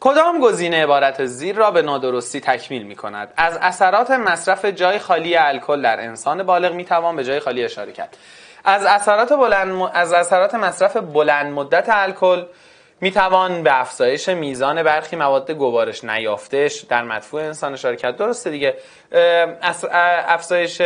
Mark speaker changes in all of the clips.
Speaker 1: کدام گزینه عبارت زیر را به نادرستی تکمیل می کند؟ از اثرات مصرف جای خالی الکل در انسان بالغ می توان به جای خالی اشاره کرد. از اثرات, از اثرات مصرف بلند مدت الکل می توان به افزایش میزان برخی مواد گوارش نیافتش در مدفوع انسان اشاره کرد. درسته دیگه افزایش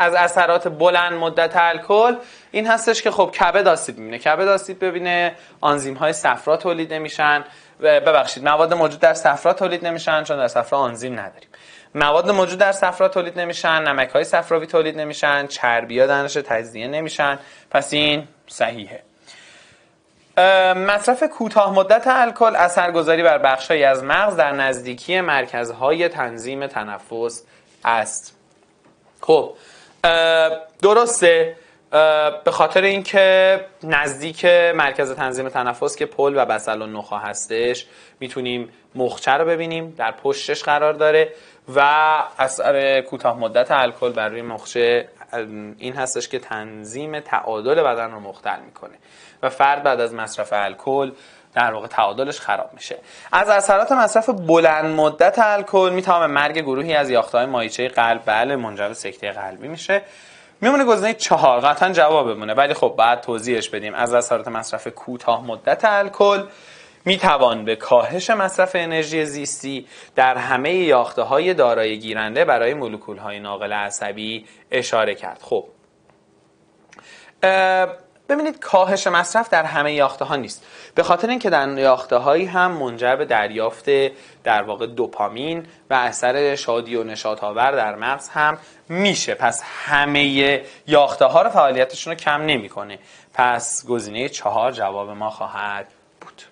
Speaker 1: از اثرات بلند مدت الکل این هستش که خب کبد آسیب میبینه کبد آسیب ببینه آنزیم های صفرا تولید نمیشن ببخشید مواد موجود در صفرا تولید نمیشن چون در صفرا آنزیم نداریم مواد موجود در صفرا تولید نمیشن نمک های صفراوی تولید نمیشن چربی ها دانش تجزیه نمیشن پس این صحیحه مصرف کوتاه مدت الکل اثرگذاری بر های از مغز در نزدیکی مرکز های تنظیم تنفس است خب درسته به خاطر اینکه نزدیک مرکز تنظیم تنفس که پل و بسل و نخا هستش میتونیم مخچه رو ببینیم در پشتش قرار داره و اثر کوتاه مدت الکل بر روی مخچه این هستش که تنظیم تعادل بدن رو مختل میکنه و فرد بعد از مصرف الکل در واقع تعادلش خراب میشه از اثرات مصرف بلند مدت الکل میتونه مرگ گروهی از یاختهای مایچه قلب بله منجر به سکته قلبی میشه میمونه گزینه چهار قطعا بمونه ولی خب بعد توضیحش بدیم از اثرات مصرف کوتاه مدت الکل می توان به کاهش مصرف انرژی زیستی در همه یاخته های دارای گیرنده برای مولکول های ناقل عصبی اشاره کرد خب ببینید کاهش مصرف در همه یاخته ها نیست به خاطر اینکه در یاخته هایی هم منجر به دریافت در واقع دوپامین و اثر شادی و نشاط آور در مغز هم میشه پس همه یاخته ها رو فعالیتشون رو کم نمیکنه پس گزینه چهار جواب ما خواهد بود